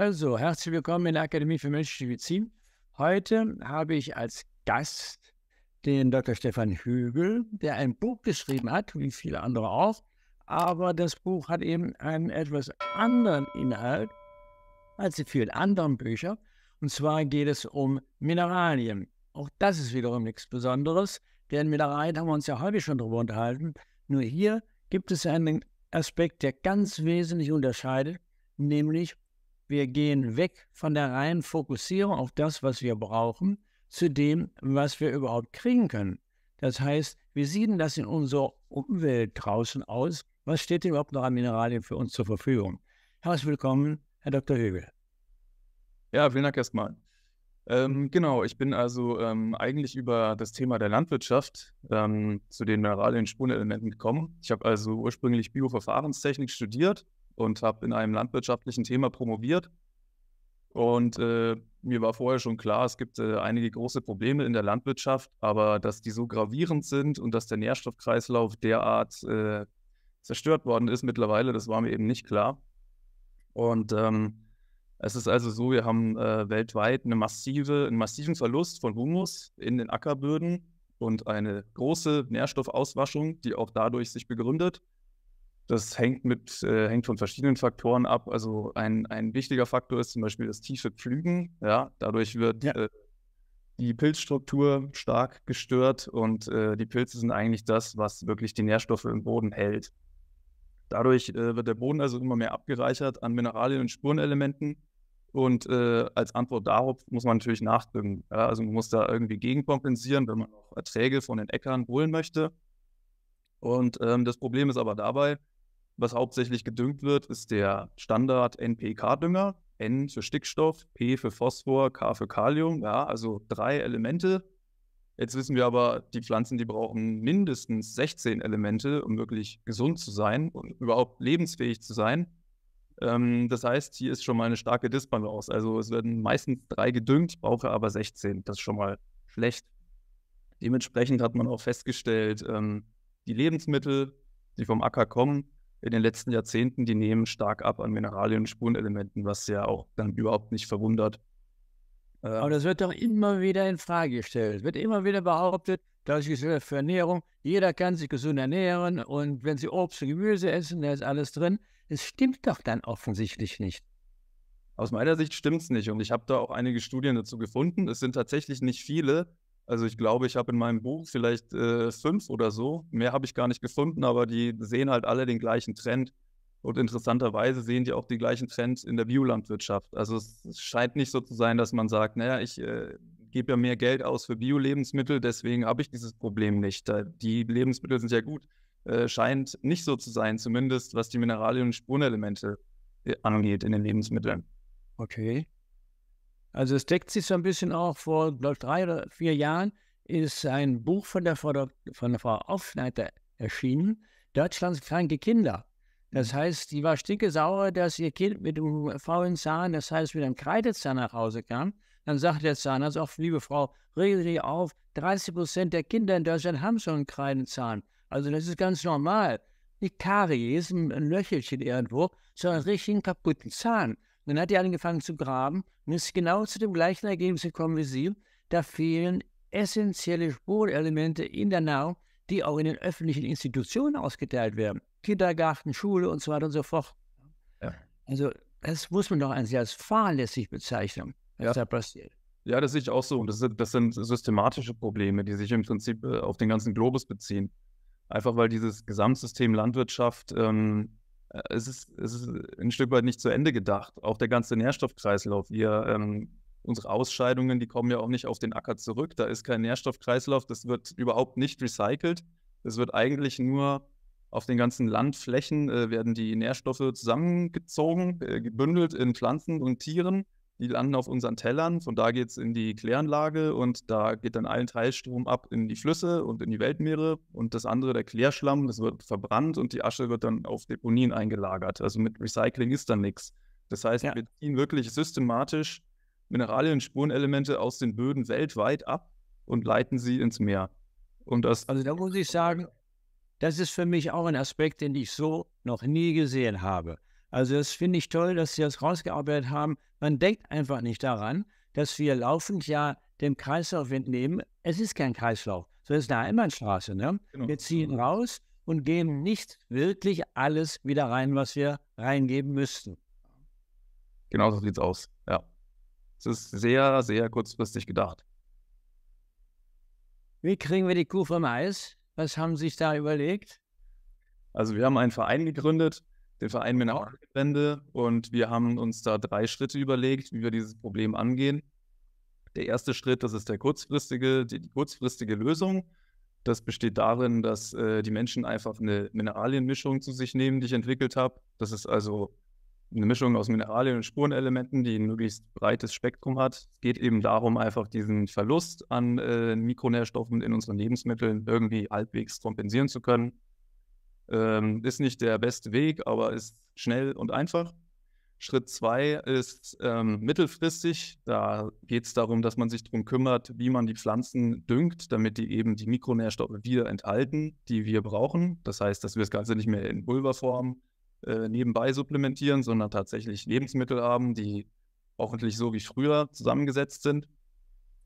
Also, herzlich willkommen in der Akademie für Menschliche Medizin. Heute habe ich als Gast den Dr. Stefan Hügel, der ein Buch geschrieben hat, wie viele andere auch. Aber das Buch hat eben einen etwas anderen Inhalt als die vielen anderen Bücher. Und zwar geht es um Mineralien. Auch das ist wiederum nichts Besonderes, denn Mineralien haben wir uns ja heute schon darüber unterhalten. Nur hier gibt es einen Aspekt, der ganz wesentlich unterscheidet, nämlich wir gehen weg von der reinen Fokussierung auf das, was wir brauchen, zu dem, was wir überhaupt kriegen können. Das heißt, wir sehen das in unserer Umwelt draußen aus. Was steht denn überhaupt noch an Mineralien für uns zur Verfügung? Herzlich willkommen, Herr Dr. Högel. Ja, vielen Dank erstmal. Ähm, genau, ich bin also ähm, eigentlich über das Thema der Landwirtschaft ähm, zu den Mineralien Spurenelementen gekommen. Ich habe also ursprünglich Bioverfahrenstechnik studiert und habe in einem landwirtschaftlichen Thema promoviert. Und äh, mir war vorher schon klar, es gibt äh, einige große Probleme in der Landwirtschaft, aber dass die so gravierend sind und dass der Nährstoffkreislauf derart äh, zerstört worden ist mittlerweile, das war mir eben nicht klar. Und ähm, es ist also so, wir haben äh, weltweit eine massive, einen massiven Verlust von Humus in den Ackerböden und eine große Nährstoffauswaschung, die auch dadurch sich begründet. Das hängt, mit, äh, hängt von verschiedenen Faktoren ab. Also ein, ein wichtiger Faktor ist zum Beispiel das tiefe Pflügen. Ja, dadurch wird ja. äh, die Pilzstruktur stark gestört und äh, die Pilze sind eigentlich das, was wirklich die Nährstoffe im Boden hält. Dadurch äh, wird der Boden also immer mehr abgereichert an Mineralien und Spurenelementen. Und äh, als Antwort darauf muss man natürlich nachdüngen. Ja, also man muss da irgendwie gegenkompensieren, wenn man auch Erträge von den Äckern holen möchte. Und ähm, das Problem ist aber dabei, was hauptsächlich gedüngt wird, ist der Standard NPK-Dünger. N für Stickstoff, P für Phosphor, K für Kalium. Ja, also drei Elemente. Jetzt wissen wir aber, die Pflanzen, die brauchen mindestens 16 Elemente, um wirklich gesund zu sein und überhaupt lebensfähig zu sein. Ähm, das heißt, hier ist schon mal eine starke Disbalance. Also es werden meistens drei gedüngt, brauche aber 16. Das ist schon mal schlecht. Dementsprechend hat man auch festgestellt, ähm, die Lebensmittel, die vom Acker kommen, in den letzten Jahrzehnten, die nehmen stark ab an Mineralien und Spurenelementen, was ja auch dann überhaupt nicht verwundert. Äh, Aber das wird doch immer wieder in Frage gestellt. Es wird immer wieder behauptet, dass ich für Ernährung. Jeder kann sich gesund ernähren und wenn sie Obst und Gemüse essen, da ist alles drin. Es stimmt doch dann offensichtlich nicht. Aus meiner Sicht stimmt es nicht und ich habe da auch einige Studien dazu gefunden. Es sind tatsächlich nicht viele, also ich glaube, ich habe in meinem Buch vielleicht äh, fünf oder so. Mehr habe ich gar nicht gefunden, aber die sehen halt alle den gleichen Trend. Und interessanterweise sehen die auch den gleichen Trend in der Biolandwirtschaft. Also es scheint nicht so zu sein, dass man sagt, naja, ich äh, gebe ja mehr Geld aus für Bio-Lebensmittel, deswegen habe ich dieses Problem nicht. Die Lebensmittel sind ja gut. Äh, scheint nicht so zu sein, zumindest was die Mineralien und Spurenelemente äh, angeht in den Lebensmitteln. Okay. Also es deckt sich so ein bisschen auch vor, glaube ich, drei oder vier Jahren ist ein Buch von der, von von der Frau Aufschneider erschienen, Deutschlands kranke Kinder. Das mhm. heißt, die war stinkesauer, dass ihr Kind mit einem faulen Zahn, das heißt mit einem Kreidezahn nach Hause kam. Dann sagt der Zahn, also auch, liebe Frau, regel Sie auf, 30 Prozent der Kinder in Deutschland haben schon einen Kreidezahn. Also das ist ganz normal. Nicht Karies, ein Löchelchen irgendwo, sondern einen richtigen kaputten Zahn. Dann hat die angefangen zu graben und ist genau zu dem gleichen Ergebnis gekommen wie sie. Da fehlen essentielle Spurelemente in der Nahrung, die auch in den öffentlichen Institutionen ausgeteilt werden. Kindergarten, Schule und so weiter und so fort. Ja. Also das muss man doch eigentlich als fahrlässig bezeichnen, was ja. da passiert. Ja, das sehe ich auch so. Und das, das sind systematische Probleme, die sich im Prinzip äh, auf den ganzen Globus beziehen. Einfach weil dieses Gesamtsystem Landwirtschaft ähm, äh, es ist, es ist ein Stück weit nicht zu Ende gedacht. Auch der ganze Nährstoffkreislauf. Wir, ähm, unsere Ausscheidungen, die kommen ja auch nicht auf den Acker zurück. Da ist kein Nährstoffkreislauf. Das wird überhaupt nicht recycelt. Es wird eigentlich nur auf den ganzen Landflächen äh, werden die Nährstoffe zusammengezogen, äh, gebündelt in Pflanzen und Tieren die landen auf unseren Tellern. Von da geht es in die Kläranlage und da geht dann ein Teilstrom ab in die Flüsse und in die Weltmeere und das andere, der Klärschlamm, das wird verbrannt und die Asche wird dann auf Deponien eingelagert. Also mit Recycling ist dann nichts. Das heißt, ja. wir ziehen wirklich systematisch Mineralien, und Spurenelemente aus den Böden weltweit ab und leiten sie ins Meer. Und das also da muss ich sagen, das ist für mich auch ein Aspekt, den ich so noch nie gesehen habe. Also das finde ich toll, dass Sie das rausgearbeitet haben. Man denkt einfach nicht daran, dass wir laufend ja dem Kreislauf entnehmen. Es ist kein Kreislauf, sondern es ist eine Einbahnstraße. Ne? Genau. Wir ziehen raus und geben nicht wirklich alles wieder rein, was wir reingeben müssten. Genau so sieht es aus, ja. Es ist sehr, sehr kurzfristig gedacht. Wie kriegen wir die Kuh vom Eis? Was haben Sie sich da überlegt? Also wir haben einen Verein gegründet, den Verein Menau Und wir haben uns da drei Schritte überlegt, wie wir dieses Problem angehen. Der erste Schritt, das ist der kurzfristige, die, die kurzfristige Lösung. Das besteht darin, dass äh, die Menschen einfach eine Mineralienmischung zu sich nehmen, die ich entwickelt habe. Das ist also eine Mischung aus Mineralien und Spurenelementen, die ein möglichst breites Spektrum hat. Es geht eben darum, einfach diesen Verlust an äh, Mikronährstoffen in unseren Lebensmitteln irgendwie halbwegs kompensieren zu können. Ähm, ist nicht der beste Weg, aber ist schnell und einfach. Schritt zwei ist ähm, mittelfristig. Da geht es darum, dass man sich darum kümmert, wie man die Pflanzen düngt, damit die eben die Mikronährstoffe wieder enthalten, die wir brauchen. Das heißt, dass wir das Ganze nicht mehr in Pulverform äh, nebenbei supplementieren, sondern tatsächlich Lebensmittel haben, die hoffentlich so wie früher zusammengesetzt sind,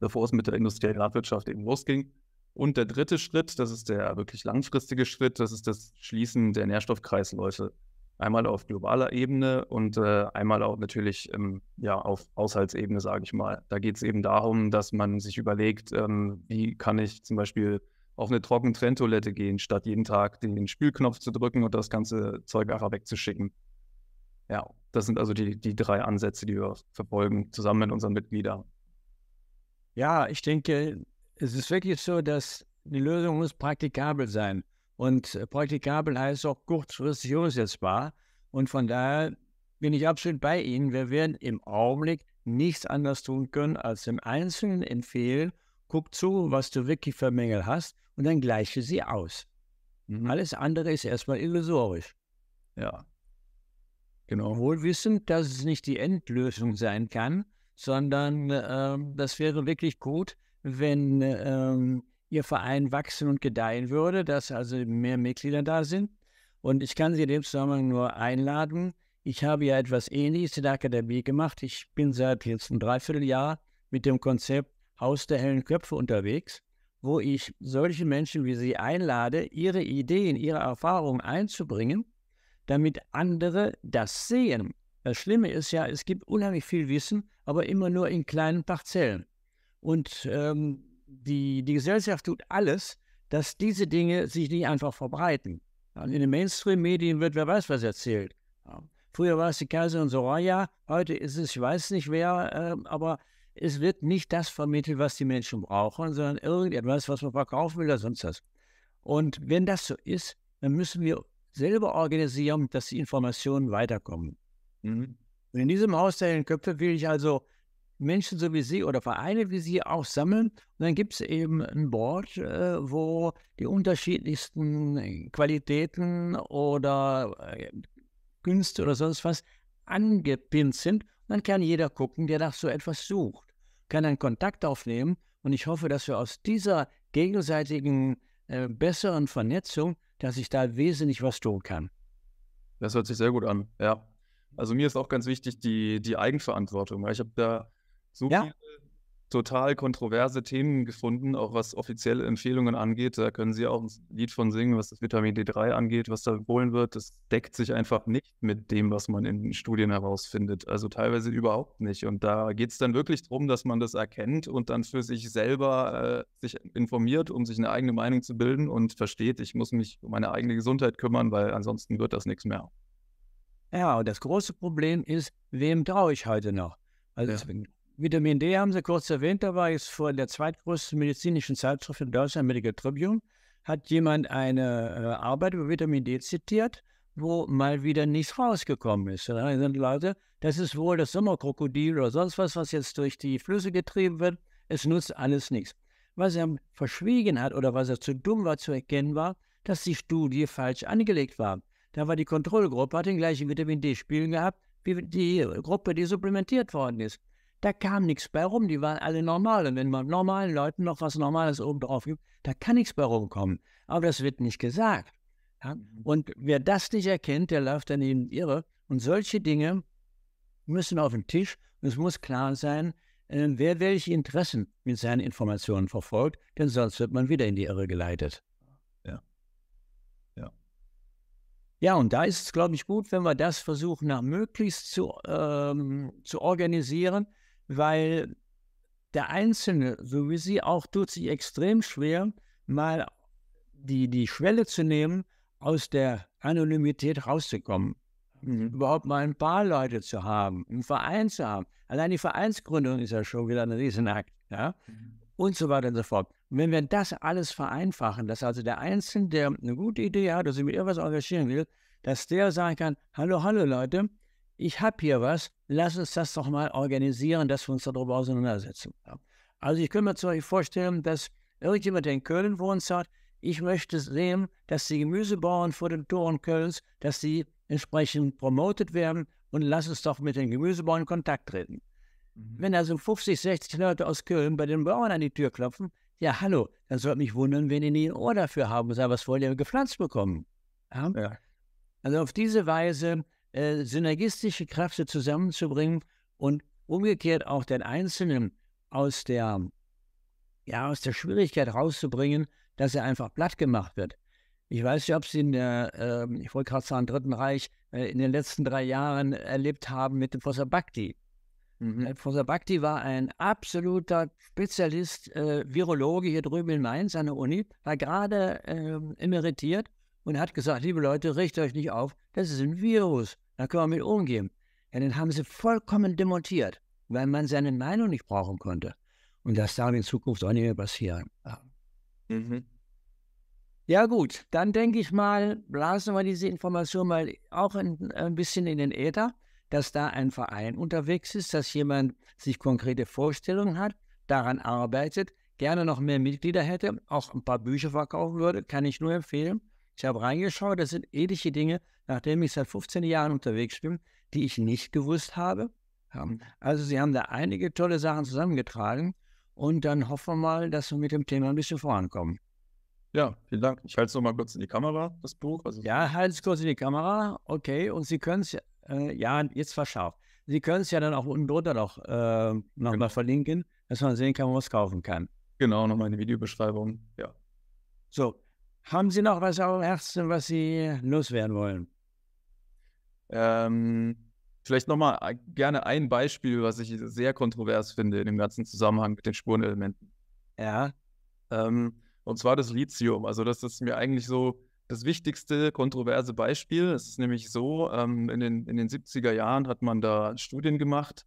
bevor es mit der industriellen Landwirtschaft eben losging. Und der dritte Schritt, das ist der wirklich langfristige Schritt, das ist das Schließen der Nährstoffkreisläufe. Einmal auf globaler Ebene und äh, einmal auch natürlich ähm, ja, auf Haushaltsebene, sage ich mal. Da geht es eben darum, dass man sich überlegt, ähm, wie kann ich zum Beispiel auf eine Trockentrenntoilette gehen, statt jeden Tag den Spülknopf zu drücken und das ganze Zeug einfach wegzuschicken. Ja, das sind also die, die drei Ansätze, die wir verfolgen, zusammen mit unseren Mitgliedern. Ja, ich denke, es ist wirklich so, dass die Lösung muss praktikabel sein. Und äh, praktikabel heißt auch kurzfristig umsetzbar. Und von daher bin ich absolut bei Ihnen. Wir werden im Augenblick nichts anderes tun können, als dem Einzelnen empfehlen, guck zu, was du wirklich für Mängel hast und dann gleiche sie aus. Mhm. Alles andere ist erstmal illusorisch. Ja. Genau. Wohl wissend, dass es nicht die Endlösung sein kann, sondern äh, das wäre wirklich gut, wenn ähm, Ihr Verein wachsen und gedeihen würde, dass also mehr Mitglieder da sind. Und ich kann Sie in dem Zusammenhang nur einladen. Ich habe ja etwas Ähnliches in der Akademie gemacht. Ich bin seit jetzt einem Dreivierteljahr mit dem Konzept Haus der hellen Köpfe unterwegs, wo ich solche Menschen wie Sie einlade, ihre Ideen, ihre Erfahrungen einzubringen, damit andere das sehen. Das Schlimme ist ja, es gibt unheimlich viel Wissen, aber immer nur in kleinen Parzellen. Und ähm, die, die Gesellschaft tut alles, dass diese Dinge sich nicht einfach verbreiten. In den Mainstream-Medien wird wer weiß was erzählt. Früher war es die Kaiserin Soraya, heute ist es, ich weiß nicht wer, äh, aber es wird nicht das vermittelt, was die Menschen brauchen, sondern irgendetwas, was man verkaufen will oder sonst was. Und wenn das so ist, dann müssen wir selber organisieren, dass die Informationen weiterkommen. Mhm. Und in diesem Haus der Herrn Köpfe will ich also Menschen so wie Sie oder Vereine wie Sie auch sammeln. Und dann gibt es eben ein Board, äh, wo die unterschiedlichsten äh, Qualitäten oder äh, Günste oder sonst was angepinnt sind. Und dann kann jeder gucken, der nach so etwas sucht, kann dann Kontakt aufnehmen. Und ich hoffe, dass wir aus dieser gegenseitigen äh, besseren Vernetzung, dass ich da wesentlich was tun kann. Das hört sich sehr gut an, ja. Also mir ist auch ganz wichtig die, die Eigenverantwortung. Ich habe da so ja. viele total kontroverse Themen gefunden, auch was offizielle Empfehlungen angeht. Da können Sie auch ein Lied von singen, was das Vitamin D3 angeht, was da empfohlen wird. Das deckt sich einfach nicht mit dem, was man in Studien herausfindet. Also teilweise überhaupt nicht. Und da geht es dann wirklich darum, dass man das erkennt und dann für sich selber äh, sich informiert, um sich eine eigene Meinung zu bilden und versteht, ich muss mich um meine eigene Gesundheit kümmern, weil ansonsten wird das nichts mehr. Ja, und das große Problem ist, wem traue ich heute noch? Also ja. Vitamin D haben Sie kurz erwähnt, da war ich vor der zweitgrößten medizinischen Zeitschrift in Deutschland, Medical Tribune, hat jemand eine äh, Arbeit über Vitamin D zitiert, wo mal wieder nichts rausgekommen ist. Und dann sind Leute, das ist wohl das Sommerkrokodil oder sonst was, was jetzt durch die Flüsse getrieben wird. Es nutzt alles nichts. Was er verschwiegen hat oder was er zu dumm war zu erkennen war, dass die Studie falsch angelegt war. Da war die Kontrollgruppe, hat den gleichen Vitamin D-Spielen gehabt, wie die Gruppe, die supplementiert worden ist. Da kam nichts bei rum, die waren alle normal. Und wenn man normalen Leuten noch was Normales obendrauf gibt, da kann nichts bei rumkommen. Aber das wird nicht gesagt. Ja? Und wer das nicht erkennt, der läuft dann eben irre. Und solche Dinge müssen auf den Tisch. Und es muss klar sein, ähm, wer welche Interessen mit seinen Informationen verfolgt, denn sonst wird man wieder in die Irre geleitet. Ja. Ja. Ja, und da ist es, glaube ich, gut, wenn wir das versuchen, nach möglichst zu, ähm, zu organisieren, weil der Einzelne, so wie sie auch, tut sich extrem schwer, mal die, die Schwelle zu nehmen, aus der Anonymität rauszukommen. Mhm. Überhaupt mal ein paar Leute zu haben, einen Verein zu haben. Allein die Vereinsgründung ist ja schon wieder ein Riesenakt. Ja? Mhm. Und so weiter und so fort. Und wenn wir das alles vereinfachen, dass also der Einzelne, der eine gute Idee hat, dass er mit irgendwas engagieren will, dass der sagen kann, hallo, hallo Leute, ich habe hier was, lass uns das doch mal organisieren, dass wir uns darüber auseinandersetzen. Also ich könnte mir zum Beispiel vorstellen, dass irgendjemand, der in Köln wohnt, sagt, ich möchte sehen, dass die Gemüsebauern vor den Toren Kölns, dass sie entsprechend promotet werden und lass uns doch mit den Gemüsebauern in Kontakt treten. Mhm. Wenn also 50, 60 Leute aus Köln bei den Bauern an die Tür klopfen, ja, hallo, dann sollte mich wundern, wenn die nie ein Ohr dafür haben und sagen, was wollt ihr gepflanzt bekommen? Ja. Also auf diese Weise äh, synergistische Kräfte zusammenzubringen und umgekehrt auch den Einzelnen aus der, ja, aus der Schwierigkeit rauszubringen, dass er einfach platt gemacht wird. Ich weiß nicht, ob Sie in der, äh, ich wollte gerade sagen, Dritten Reich, äh, in den letzten drei Jahren erlebt haben mit dem Professor Bhakti. Mhm. Professor äh, Bhakti war ein absoluter Spezialist, äh, Virologe hier drüben in Mainz an der Uni, war gerade ähm, emeritiert und hat gesagt, liebe Leute, richtet euch nicht auf, das ist ein Virus. Da können wir mit umgehen. Ja, den haben sie vollkommen demontiert, weil man seine Meinung nicht brauchen konnte. Und das darf in Zukunft auch nicht mehr passieren. Ja. Mhm. Ja gut, dann denke ich mal, blasen wir diese Information mal auch in, ein bisschen in den Äther, dass da ein Verein unterwegs ist, dass jemand sich konkrete Vorstellungen hat, daran arbeitet, gerne noch mehr Mitglieder hätte, auch ein paar Bücher verkaufen würde, kann ich nur empfehlen. Ich habe reingeschaut, das sind ähnliche Dinge, nachdem ich seit 15 Jahren unterwegs bin, die ich nicht gewusst habe. Mhm. Also sie haben da einige tolle Sachen zusammengetragen und dann hoffen wir mal, dass wir mit dem Thema ein bisschen vorankommen. Ja, vielen Dank. Ich halte es nochmal kurz in die Kamera, das Buch. Also ja, halte es kurz in die Kamera. Okay, und Sie können es, äh, ja, jetzt verschärft. Sie können es ja dann auch unten drunter noch äh, nochmal genau. verlinken, dass man sehen kann, wo man es kaufen kann. Genau, nochmal in die Videobeschreibung, ja. So, haben Sie noch was auf dem Herzen, was Sie loswerden wollen? Ähm, vielleicht nochmal äh, gerne ein Beispiel, was ich sehr kontrovers finde in dem ganzen Zusammenhang mit den Spurenelementen. Ja. Ähm, und zwar das Lithium. Also, das ist mir eigentlich so das wichtigste kontroverse Beispiel. Es ist nämlich so: ähm, in, den, in den 70er Jahren hat man da Studien gemacht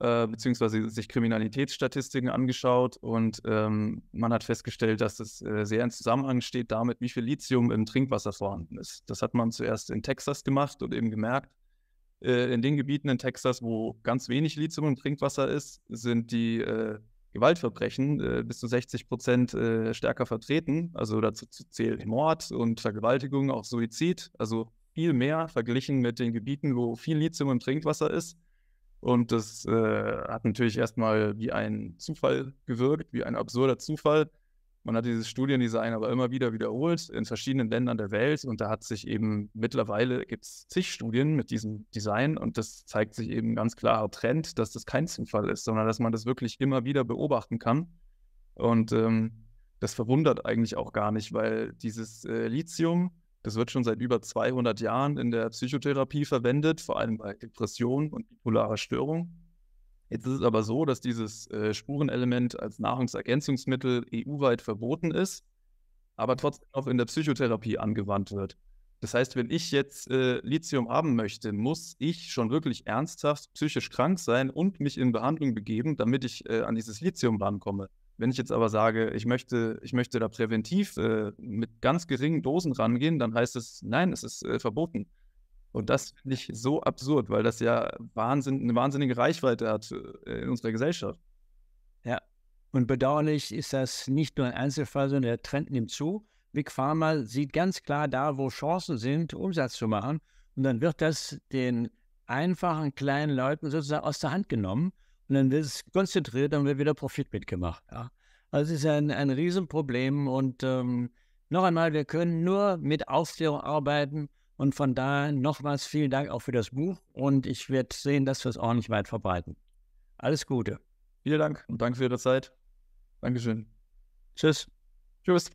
äh, beziehungsweise sich Kriminalitätsstatistiken angeschaut und ähm, man hat festgestellt, dass es äh, sehr in Zusammenhang steht damit, wie viel Lithium im Trinkwasser vorhanden ist. Das hat man zuerst in Texas gemacht und eben gemerkt, äh, in den Gebieten in Texas, wo ganz wenig Lithium im Trinkwasser ist, sind die äh, Gewaltverbrechen äh, bis zu 60 Prozent äh, stärker vertreten. Also dazu zählt Mord und Vergewaltigung, auch Suizid. Also viel mehr verglichen mit den Gebieten, wo viel Lithium im Trinkwasser ist. Und das äh, hat natürlich erstmal wie ein Zufall gewirkt, wie ein absurder Zufall. Man hat dieses Studiendesign aber immer wieder wiederholt in verschiedenen Ländern der Welt und da hat sich eben mittlerweile gibt es zig Studien mit diesem Design und das zeigt sich eben ganz klarer Trend, dass das kein Zufall ist, sondern dass man das wirklich immer wieder beobachten kann. Und ähm, das verwundert eigentlich auch gar nicht, weil dieses äh, Lithium, das wird schon seit über 200 Jahren in der Psychotherapie verwendet, vor allem bei Depressionen und bipolarer Störung. Jetzt ist es aber so, dass dieses äh, Spurenelement als Nahrungsergänzungsmittel EU-weit verboten ist, aber trotzdem auch in der Psychotherapie angewandt wird. Das heißt, wenn ich jetzt äh, Lithium haben möchte, muss ich schon wirklich ernsthaft psychisch krank sein und mich in Behandlung begeben, damit ich äh, an dieses Lithium rankomme. Wenn ich jetzt aber sage, ich möchte, ich möchte da präventiv äh, mit ganz geringen Dosen rangehen, dann heißt es, nein, es ist äh, verboten. Und das finde ich so absurd, weil das ja Wahnsinn, eine wahnsinnige Reichweite hat äh, in unserer Gesellschaft. Ja, und bedauerlich ist das nicht nur ein Einzelfall, sondern der Trend nimmt zu. Big Pharma sieht ganz klar da, wo Chancen sind, Umsatz zu machen. Und dann wird das den einfachen kleinen Leuten sozusagen aus der Hand genommen. Und dann wird es konzentriert, dann wird wieder Profit mitgemacht. Ja. Also es ist ein, ein Riesenproblem. Und ähm, noch einmal, wir können nur mit Aufklärung arbeiten. Und von daher nochmals vielen Dank auch für das Buch. Und ich werde sehen, dass wir es ordentlich weit verbreiten. Alles Gute. Vielen Dank und danke für Ihre Zeit. Dankeschön. Tschüss. Tschüss.